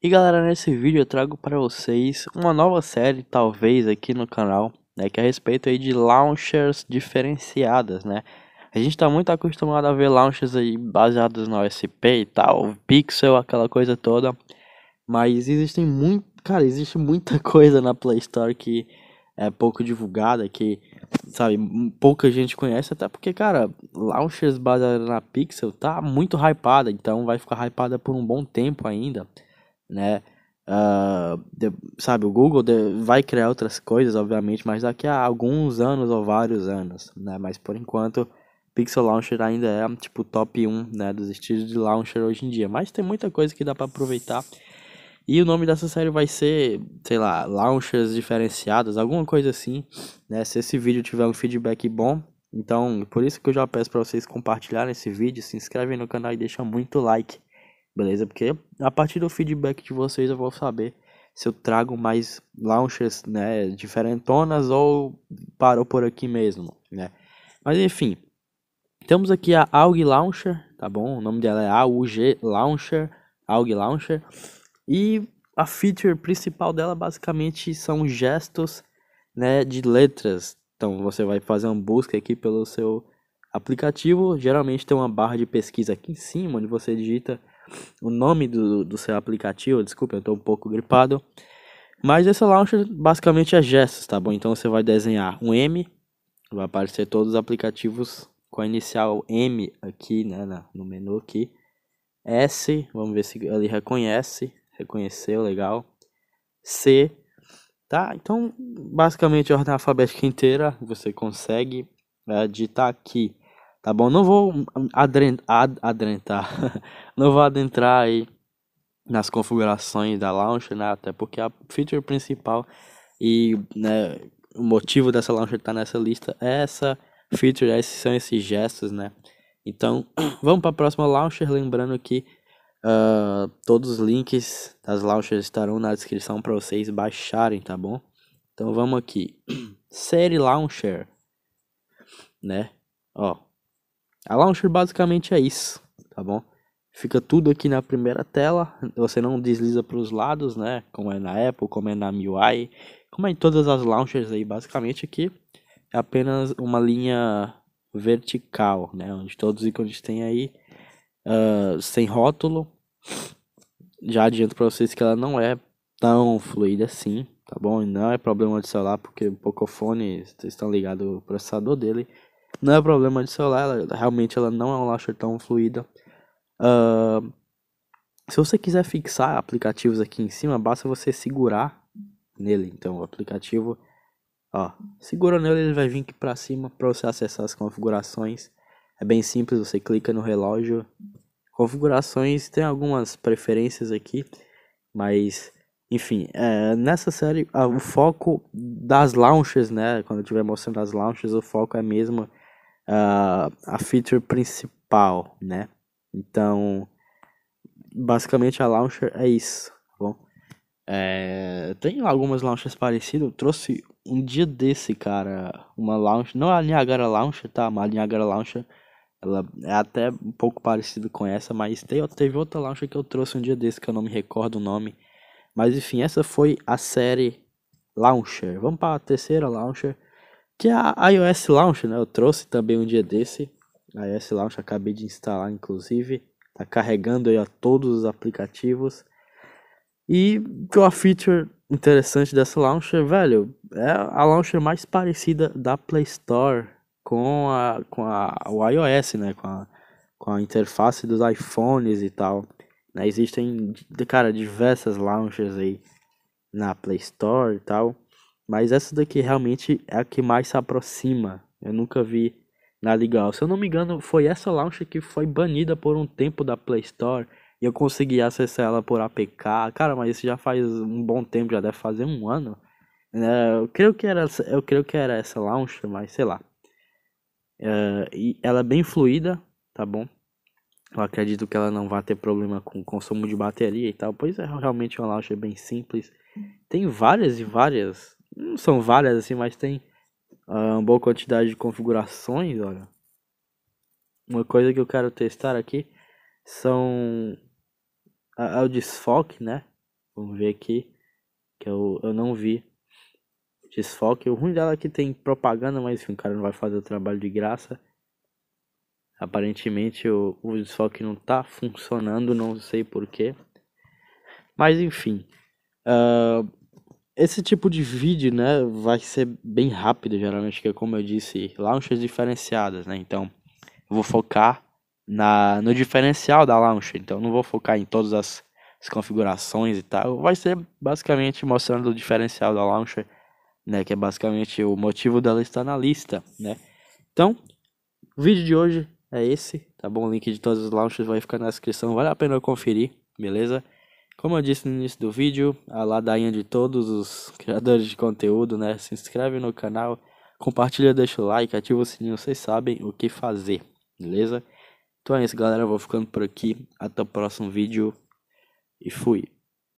E galera, nesse vídeo eu trago para vocês uma nova série, talvez, aqui no canal, né, que é a respeito aí de launchers diferenciadas, né? A gente está muito acostumado a ver launchers aí baseados no SP e tal, Pixel, aquela coisa toda, mas existem muito, cara, existe muita coisa na Play Store que é pouco divulgada, que, sabe, pouca gente conhece, até porque, cara, launchers baseados na Pixel tá muito hypada, então vai ficar hypada por um bom tempo ainda né? Uh, de, sabe, o Google de, vai criar outras coisas, obviamente, mas daqui a alguns anos ou vários anos, né? Mas por enquanto, Pixel Launcher ainda é tipo top 1, né, dos estilos de launcher hoje em dia, mas tem muita coisa que dá para aproveitar. E o nome dessa série vai ser, sei lá, launchers diferenciadas, alguma coisa assim, né? Se esse vídeo tiver um feedback bom, então, por isso que eu já peço para vocês compartilharem esse vídeo, se inscrevem no canal e deixam muito like beleza? Porque a partir do feedback de vocês eu vou saber se eu trago mais launches, né, diferentonas ou parou por aqui mesmo, né? Mas enfim, temos aqui a AUG Launcher, tá bom? O nome dela é AUG Launcher, AUG Launcher. E a feature principal dela basicamente são gestos, né, de letras. Então você vai fazer uma busca aqui pelo seu aplicativo, geralmente tem uma barra de pesquisa aqui em cima onde você digita o nome do, do seu aplicativo. Desculpa, eu estou um pouco gripado. Mas esse launcher basicamente é gestos, tá bom? Então você vai desenhar um M, vai aparecer todos os aplicativos com a inicial M aqui, né, no menu aqui. S, vamos ver se ele reconhece, reconheceu, legal. C, tá? Então, basicamente a ordem alfabética inteira você consegue é, digitar aqui. Tá bom? Não vou adentrar, não vou adentrar aí nas configurações da launcher, né? Até porque a feature principal e né, o motivo dessa launcher estar tá nessa lista é essa feature, esses são esses gestos, né? Então, vamos para a próxima launcher, lembrando que uh, todos os links das launchers estarão na descrição para vocês baixarem, tá bom? Então, vamos aqui, série launcher, né? Ó, a launcher basicamente é isso, tá bom? Fica tudo aqui na primeira tela, você não desliza para os lados, né? Como é na Apple, como é na MIUI, como é em todas as launchers aí, basicamente aqui é apenas uma linha vertical, né? Onde todos os ícones têm aí uh, sem rótulo. Já adianto para vocês que ela não é tão fluida assim, tá bom? E Não é problema de celular, porque o Pocophone, vocês estão ligados, o processador dele não é problema de celular, ela, realmente ela não é um launcher tão fluida. Uh, se você quiser fixar aplicativos aqui em cima, basta você segurar nele. Então o aplicativo, ó, segura nele, ele vai vir aqui para cima para você acessar as configurações. É bem simples, você clica no relógio, configurações, tem algumas preferências aqui, mas enfim, é, nessa série a, ah, o foco das launches, né, quando eu estiver mostrando as launches, o foco é mesmo uh, a feature principal, né? Então, basicamente a launcher é isso, tá bom? É, tem algumas launchers parecidas, eu trouxe um dia desse, cara, uma launch, não é a Niagara Launcher, tá? Mas a Niagara Launcher, ela é até um pouco parecida com essa, mas tem, teve outra launcher que eu trouxe um dia desse, que eu não me recordo o nome. Mas enfim, essa foi a série Launcher. Vamos para a terceira Launcher, que é a iOS Launch, né? Eu trouxe também um dia desse. A iOS Launch acabei de instalar, inclusive. Tá carregando aí a todos os aplicativos. E que uma feature interessante dessa launcher, velho, é a launcher mais parecida da Play Store com a com a, o iOS, né, com a, com a interface dos iPhones e tal. Né? Existem, cara, diversas launchers aí na Play Store e tal. Mas essa daqui realmente é a que mais se aproxima. Eu nunca vi na legal. Se eu não me engano, foi essa launch que foi banida por um tempo da Play Store. E eu consegui acessar ela por APK. Cara, mas isso já faz um bom tempo, já deve fazer um ano. Eu creio que era, eu creio que era essa launch, mas sei lá. É, e ela é bem fluida, tá bom? Eu acredito que ela não vai ter problema com consumo de bateria e tal. Pois é, realmente é uma launch bem simples. Tem várias e várias não são várias assim, mas tem ah, uma boa quantidade de configurações, olha. Uma coisa que eu quero testar aqui são é o desfoque, né? Vamos ver aqui que eu, eu não vi desfoque. O ruim dela é que tem propaganda, mas enfim, o cara não vai fazer o trabalho de graça. Aparentemente o, o desfoque não tá funcionando, não sei porquê. Mas enfim. Uh, esse tipo de vídeo, né, vai ser bem rápido, geralmente, que como eu disse, launches diferenciadas, né? Então, eu vou focar na no diferencial da launch, então não vou focar em todas as, as configurações e tal. Vai ser basicamente mostrando o diferencial da launch, né, que é basicamente o motivo dela estar na lista, né? Então, o vídeo de hoje é esse, tá bom? O link de todos os launches vai ficar na descrição, vale a pena conferir, beleza? Como eu disse no início do vídeo, a ladainha de todos os criadores de conteúdo, né? Se inscreve no canal, compartilha, deixa o like, ativa o sininho, vocês sabem o que fazer, beleza? Então é isso, galera. Eu vou ficando por aqui. Até o próximo vídeo e fui.